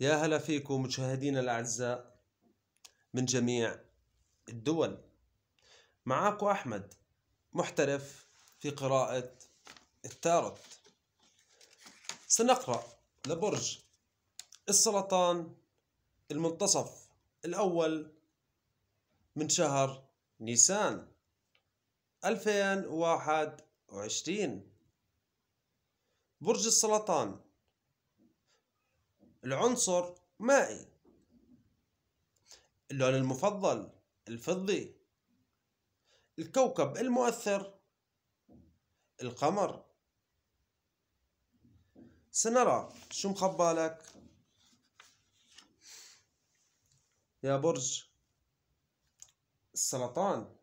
يا هلا فيكم مشاهدينا الأعزاء من جميع الدول معاكم أحمد محترف في قراءة التاروت سنقرأ لبرج السرطان المنتصف الأول من شهر نيسان 2021 برج السرطان العنصر مائي اللون المفضل الفضي الكوكب المؤثر القمر سنرى شو مخبالك يا برج السرطان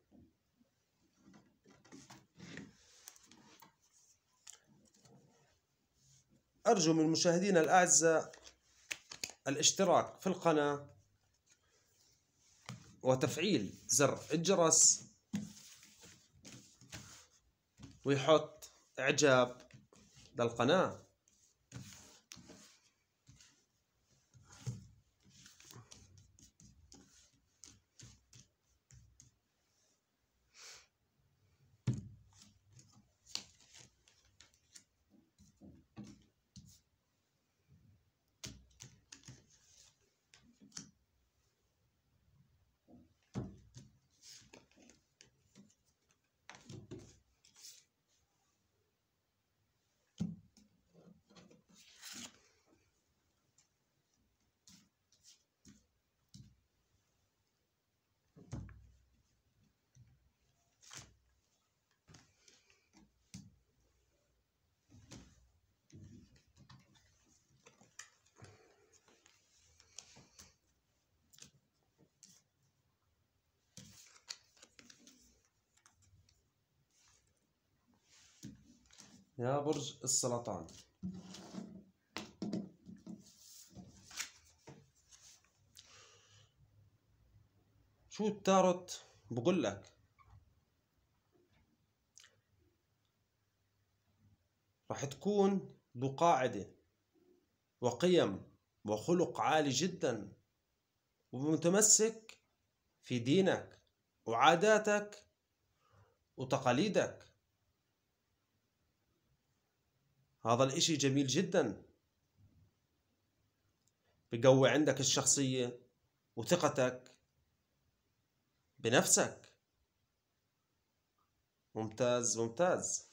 أرجو من مشاهدينا الأعزاء الاشتراك في القناة وتفعيل زر الجرس ويحط إعجاب للقناة يا برج السرطان شو التاروت بقول لك راح تكون ذو قاعدة وقيم وخلق عالي جدا ومتمسك في دينك وعاداتك وتقاليدك هذا الإشي جميل جدا بقوي عندك الشخصية وثقتك بنفسك ممتاز ممتاز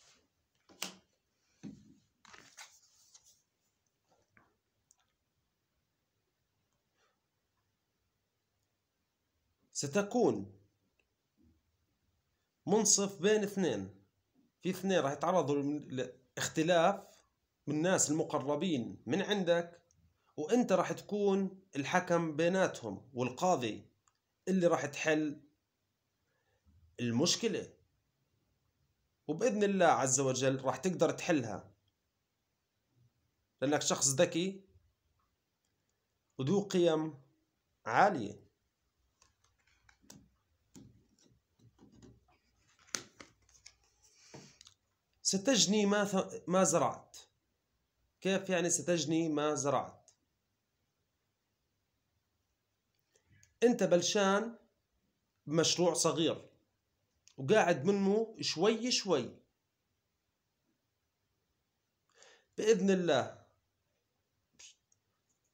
ستكون منصف بين اثنين في اثنين راح يتعرضوا لاختلاف من الناس المقربين من عندك وانت راح تكون الحكم بيناتهم والقاضي اللي راح تحل المشكلة وبإذن الله عز وجل راح تقدر تحلها لأنك شخص ذكي وذو قيم عالية ستجني ما, ما زرعت كيف يعني ستجني ما زرعت انت بلشان بمشروع صغير وقاعد منه شوي شوي بإذن الله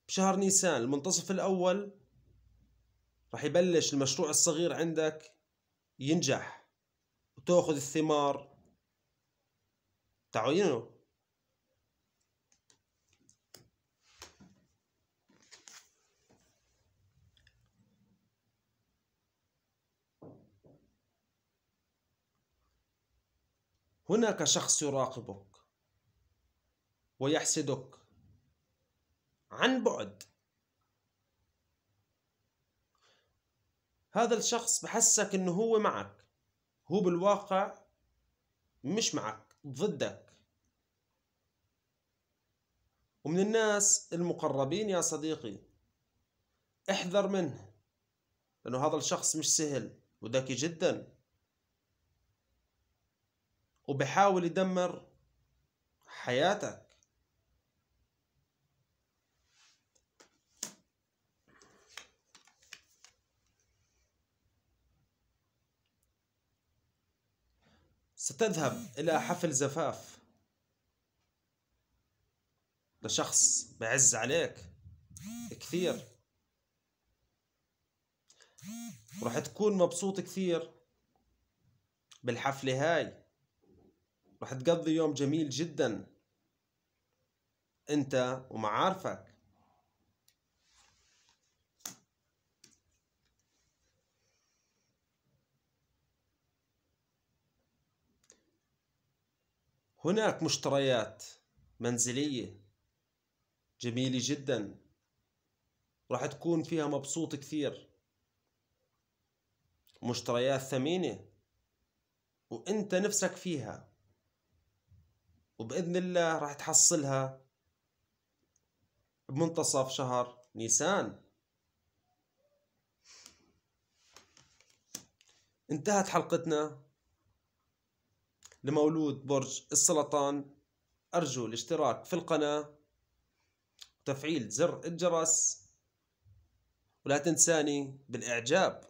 بشهر نيسان المنتصف الأول رح يبلش المشروع الصغير عندك ينجح وتأخذ الثمار تعينه هناك شخص يراقبك ويحسدك عن بعد هذا الشخص بحسك انه هو معك هو بالواقع مش معك ضدك ومن الناس المقربين يا صديقي احذر منه لأنه هذا الشخص مش سهل وذكي جدا وبيحاول يدمر حياتك ستذهب إلى حفل زفاف لشخص بعز عليك كثير ورح تكون مبسوط كثير بالحفلة هاي رح تقضي يوم جميل جدا انت ومعارفك هناك مشتريات منزلية جميلة جدا راح تكون فيها مبسوط كثير مشتريات ثمينة وانت نفسك فيها وباذن الله راح تحصلها بمنتصف شهر نيسان انتهت حلقتنا لمولود برج السرطان أرجو الاشتراك في القناة وتفعيل زر الجرس ولا تنساني بالإعجاب